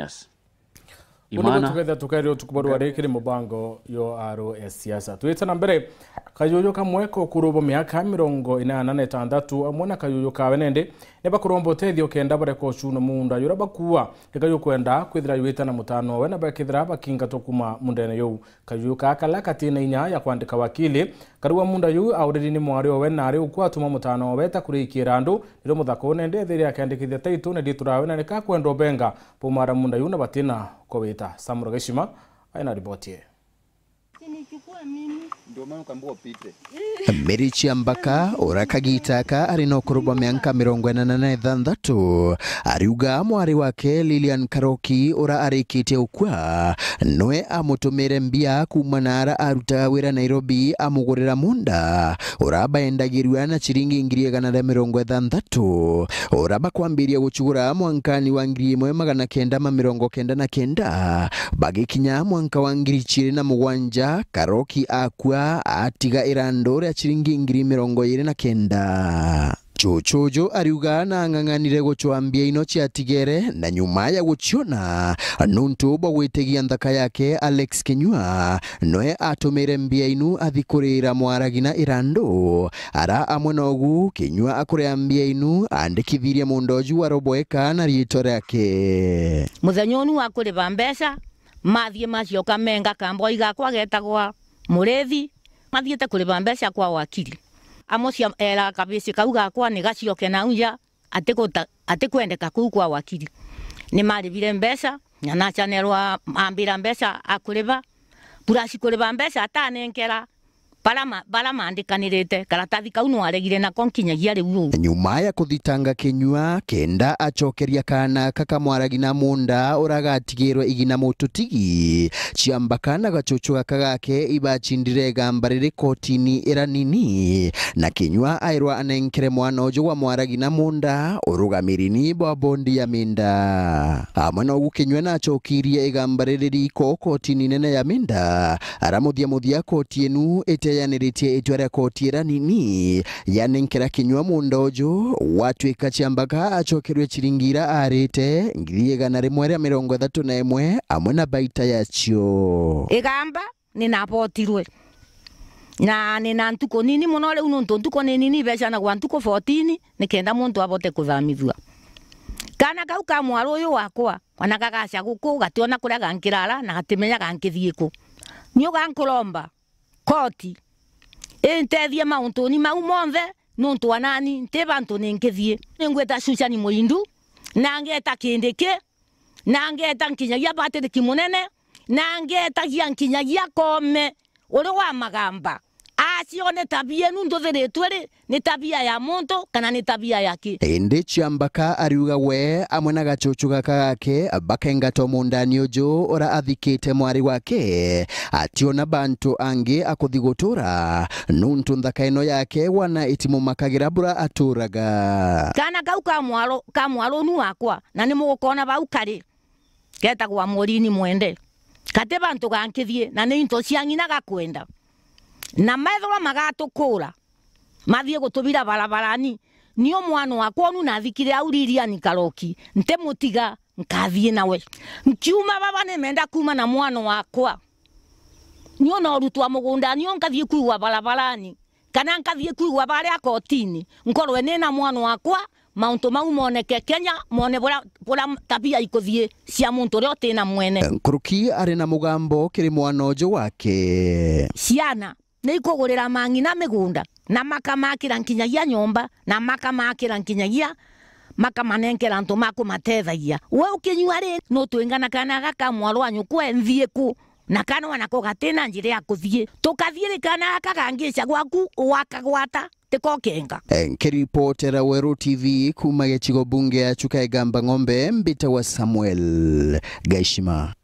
Yes. imana tugetha tukerirwo tukubarwa rikiri mubango yo aro esiasa twitse na mbere kayuyo kamweko kurubo mihaka mirongo inana na itandatu amwe na kayuyo kawe nende nibakuromboteithio kenda bareko cuno munda yura bakuwa reka yukwenda kwithira na mutano we na bakithira bakingatwo kuma mundene yau kayuyo kakala katina inya ya kwandika wakili karuwa munda yu auriri ni mwari owe nari tuma mutano owe takuriikira andu niro muthako nende ethiri akendikithia taito niditurawe na nikakwenda benga pumara munda yu na batina kwa bɛ ta samurugeshima aina ripoti merichiambaka uria kagitaka ari na ukuru bwa mianka mirongo enana na ithanthatu ariuga mwari wake Lilian Karoki uria arikitie ukwa noe amutumire mbia kuma na ara arutaga wira Nairobi amugurira munda uria baendagirwa na chiringi ngiri igana ria mirongo ithanthatu uria bakwambiria guchugura mwankani wa ngiri mwe magana kenda ma mirongo kenda na kenda bagikinya mwanka wa ngiri chiri na mugwanja karoki akua atiga irandore ya chiringi ngiri mirongo iri na kenda chochojo ariuga na ng'ang'anire guchwambia ino chiatigere na nyuma ya guchiona nuntu bwa gwitigia nthaka yake Alex Kinyua noe atumire mbia inu athikurira mwaragina irando ara amwe nogu Kinyua akurea mbia inu andikithirie mundu oju waroboeka na rito riake muthenya unu wakuriva mbeca mathie macio kamenga iga gakwa getagwa murithi mathiete kuriva mbeca kwa wakiri amwe cia era kabisi kau gakwa ni gacioke nau nja atikwendeka ku kwa wakiri ni marivire mbeca chanelwa ambira mbeca akuriva burasi kuriva mbeca atanenkera baramandikaniräte karatathi kau nwaregire nako nkinyagia rä uu nyuma ya kuthitanga kinyua kenda acokeria kana kakamwaragi na munda uragatigirwe igina mututigi ciamba kana gacucu gaka gake ibacindire gamba riri kotini ira nini na kinyua airwa anenkere mwana uju wa mwaragi na munda urugamirini bwa bondi ya minda amwe nogu na nacokirie igamba riri riko kotini nene ya minda aramuthia muthia koti enu ete ya teyaniritie itua ria kotira nini yani yanenkera kinywa munda uju watuika ciambaga acokerwe ciringi ira arite ngiri igana rimwe ria mirongo ithatu na imwe amwe na baita yacio igamba ninavotirwe na na ntuko nini muno riu nuntu ntuko ni nini ibecanagwa ntuko 14 nikenda muntu avote kuthamithua kana kau ka mwaru uyu wakwa ona gagaca guku gationa kuria gankirara na gatimenyaga nkithii ku niu gankuromba hoti intethie mauntuni mau monthe nuntu anani nti vantu ninkithie ningwita Susan Muindu na ngeta kindi ki na ngeta nkinyagia Patrick Munene na ngetagia nkinyagia Kome uri wa magamba asione tabia enu nduthirĩtwe rĩ nĩ tabia ya muntu kana nĩ tabia yake ĩndĩ ciambaka ariuga we amwe na gacucu gaka gake bakengata mundani ũju ũra athikĩte mwarĩ wake ationa bantu angĩ akũthi gũtũra nuntu nthaka ĩno yake wana itimu makagira bura aturaga kana kau ka nu wakwa na nĩ mũgũkona bau karĩ getagwa mũrini mwende kate bantu gankithie na nĩ into cianginaga kwenda gakwenda na methwa magatukura mathie gutubira barabarani nio mwana wakwa onu nathikire auririani karoki nte mutiga nkathie nawe nkiuma baba menda kuma na mwana wakwa nio na urutwa mugunda nio nkathie kuigwa barabarani kana nkathie kuigwa baria kotini nkorwe na mwana wakwa mauntu mau moneke kenya mone bora bora tabia ikuthie cia muntu uria utina mwene kuruki ari na mugambo kiri mwana uju wake ciana nä ikågå mangina mä gunda na makamakira ra nkinyagia nyomba na makamakä ra nkinyagia makamanengera ntå makå mateithagia we å kä nyua no twä kana gaka nyå kwe nthiä kå na kanwa nako gatä na njä ra ya kå thiä tå kathiä rä kana gaka gangä ca gwaku wakagwata tikokenga eh, nkiripotera Weru TV kuma gicigo bunge ya Chukaigamba ng'ombe mbita wa Samuel Gaishima